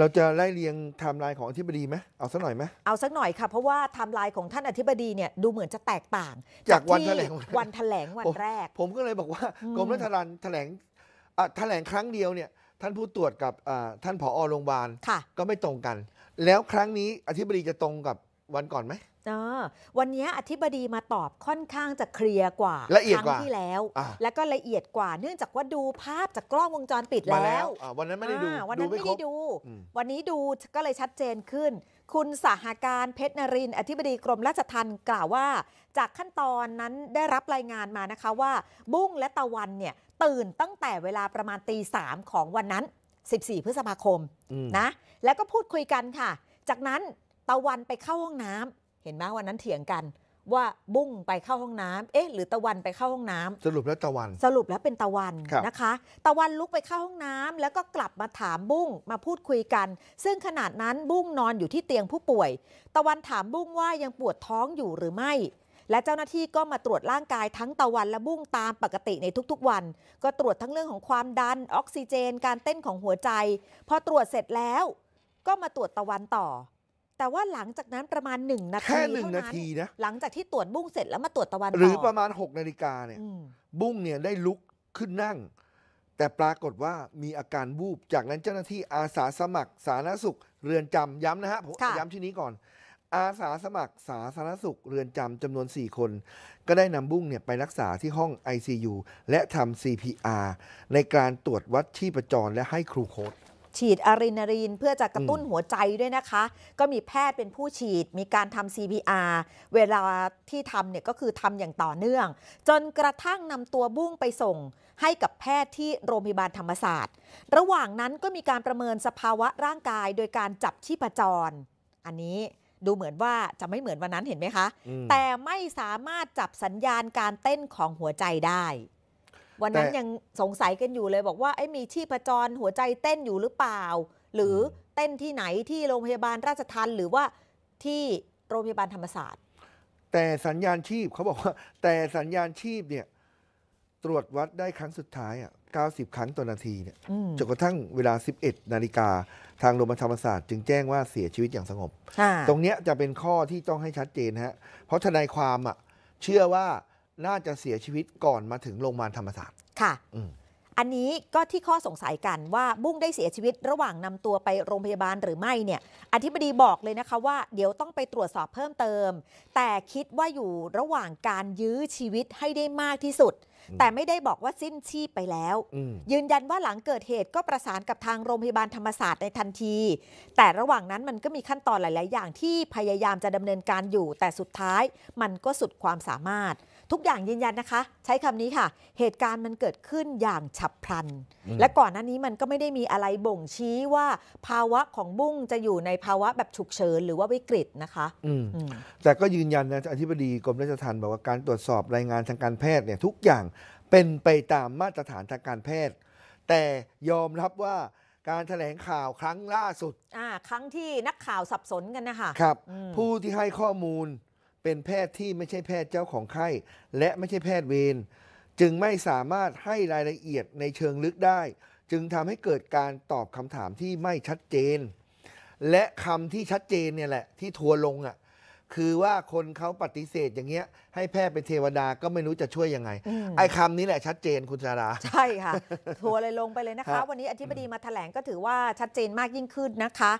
เราจะไล่เรียงไทม์ไลน์ของอธิบดีไหมเอาสักหน่อยไหมเอาสักหน่อยค่ะเพราะว่าไทม์ไลน์ของท่านอธิบดีเนี่ยดูเหมือนจะแตกต่าง จากวันแถลงวันแถลงวันแรก ผมก็เลยบอกว่ากรมรัฐรันแถลงแถลงครั้งเดียวเนี่ยท่านผู้ตรวจกับท่านผอ โรงพยาบาลก็ไม่ตรงกัน แล้วครั้งนี้อธิบดีจะตรงกับวันก่อนไหมเออวันนี้อธิบดีมาตอบค่อนข้างจะเคลียร์กว่าละเอียดครั้งที่แล้ว แล้วก็ละเอียดกว่า เนื่องจากว่าดูภาพจากกล้องวงจรปิดแล้วววันนั้นไม่ได้ดู วันนั้นไม่ได้ดู วันนี้ดูก็เลยชัดเจนขึ้น คุณสาหาการเพชรนริน อธิบดีกรมราชทัณฑ์กล่าวว่า จากขั้นตอนนั้นได้รับรายงานมานะคะว่าบุ้งและตะวันเนี่ย ตื่นตั้งแต่เวลาประมาณตีสามของวันนั้น 14 พฤษภาคม นะ แล้วก็พูดคุยกันค่ะ จากนั้นตะวันไปเข้าห้องน้ำ เห็นไหมวันนั้นเถียงกัน ว่าบุ้งไปเข้าห้องน้ำ เอ๊ะหรือตะวันไปเข้าห้องน้ำ สรุปแล้วตะวัน สรุปแล้วเป็นตะวันนะคะ ตะวันลุกไปเข้าห้องน้ำ แล้วก็กลับมาถามบุ้งมาพูดคุยกัน ซึ่งขนาดนั้นบุ้งนอนอยู่ที่เตียงผู้ป่วย ตะวันถามบุ้งว่ายังปวดท้องอยู่หรือไม่ และเจ้าหน้าที่ก็มาตรวจร่างกายทั้งตะวันและบุ้งตามปกติในทุก ๆ วัน ก็ตรวจทั้งเรื่องของความดัน ออกซิเจน การเต้นของหัวใจพอตรวจเสร็จแล้ว ก็มาตรวจตะวันต่อแต่ว่าหลังจากนั้นประมาณหนึ่งนาทีแค่หนึ่งนาทีนะหลังจากที่ตรวจบุ้งเสร็จแล้วมาตรวจตะวันหรือประมาณหกนาฬิกาเนี่ยบุ้งเนี่ยได้ลุกขึ้นนั่ง แต่ปรากฏว่ามีอาการวูบ จากนั้นเจ้าหน้าที่อาสาสมัคร สาธารณสุขเรือนจำย้ำนะฮะผมย้ำที่นี้ก่อน อาสาสมัคร สาธารณสุขเรือนจำจำนวน 4 คน ก็ได้นำบุ้งเนี่ยไปรักษาที่ห้อง ICU และทำ CPR ในการตรวจวัดชีพจรและให้ครูโค้ดฉีดอะดรีนาลีนเพื่อจะกระตุ้นหัวใจด้วยนะคะ ก็มีแพทย์เป็นผู้ฉีด มีการทำ CPR เวลาที่ทำเนี่ยก็คือทำอย่างต่อเนื่อง จนกระทั่งนำตัวบุ้งไปส่งให้กับแพทย์ที่โรงพยาบาลธรรมศาสตร์ ระหว่างนั้นก็มีการประเมินสภาวะร่างกาย โดยการจับชีพจร อันนี้ดูเหมือนว่าจะไม่เหมือนวันนั้นเห็นไหมคะ แต่ไม่สามารถจับสัญญาณการเต้นของหัวใจได้วันนั้นยังสงสัยกันอยู่เลยบอกว่า ไอ้มีชีพจรหัวใจเต้นอยู่หรือเปล่า หรือเต้นที่ไหนที่โรงพยาบาลราชทัน หรือว่าที่โรงพยาบาลธรรมศาสตร์แต่สัญญาณชีพเขาบอกว่า แต่สัญญาณชีพเนี่ยตรวจวัดได้ครั้งสุดท้ายอ่ะ90 ครั้งต่อนาทีเนี่ยจนกระทั่งเวลา 11 นาฬิกาทางโรงพยาบาลธรรมศาสตร์จึงแจ้งว่าเสียชีวิตอย่างสงบตรงเนี้ยจะเป็นข้อที่ต้องให้ชัดเจนฮะเพราะทนายความอ่ะเชื่อว่าน่าจะเสียชีวิตก่อนมาถึงโรงพยาบาลธรรมศาสตร์ ค่ะ อันนี้ก็ที่ข้อสงสัยกันว่าบุ้งได้เสียชีวิตระหว่างนำตัวไปโรงพยาบาลหรือไม่เนี่ย อธิบดีบอกเลยนะคะว่าเดี๋ยวต้องไปตรวจสอบเพิ่มเติม แต่คิดว่าอยู่ระหว่างการยื้อชีวิตให้ได้มากที่สุด แต่ไม่ได้บอกว่าสิ้นชีพไปแล้วยืนยันว่าหลังเกิดเหตุก็ประสานกับทางโรงพยาบาลธรรมศาสตร์ในทันที แต่ระหว่างนั้นมันก็มีขั้นตอนหลาย ๆ อย่างที่พยายามจะดำเนินการอยู่ แต่สุดท้ายมันก็สุดความสามารถทุกอย่างยืนยันนะคะใช้คำนี้ค่ะ เหตุการณ์มันเกิดขึ้นอย่างฉับพลัน และก่อนหน้านี้มันก็ไม่ได้มีอะไรบ่งชี้ว่า ภาวะของบุ้งจะอยู่ในภาวะแบบฉุกเฉิน หรือว่าวิกฤตนะคะแต่ก็ยืนยันนะอธิบดีกรมราชทัณฑ์บอกว่าการตรวจสอบรายงานทางการแพทย์เนี่ย ทุกอย่างเป็นไปตามมาตรฐาน ทางการแพทย์ แต่ยอมรับว่าการถแถลงข่าวครั้งล่าสุด อ่า ครั้งที่นักข่าวสับสนกันนะคะครับ ผู้ที่ให้ข้อมูลเป็นแพทย์ที่ไม่ใช่แพทย์เจ้าของไข้ และไม่ใช่แพทย์เวรจึงไม่สามารถให้รายละเอียดในเชิงลึกได้ จึงทำให้เกิดการตอบคำถามที่ไม่ชัดเจน และคำที่ชัดเจนเนี่ยแหละ ที่ทัวลงอะ่ะคือว่าคนเขาปฏิเสธอย่างเงี้ย ให้แพทย์เป็นเทวดาก็ไม่รู้จะช่วยยังไงไอ้คำนี้แหละชัดเจนคุณสาราใช่ค่ะ ทัวเลยลงไปเลยนะคะ วันนี้อธิบดีมาแถลงก็ถือว่าชัดเจนมากยิ่งขึ้นนะคะ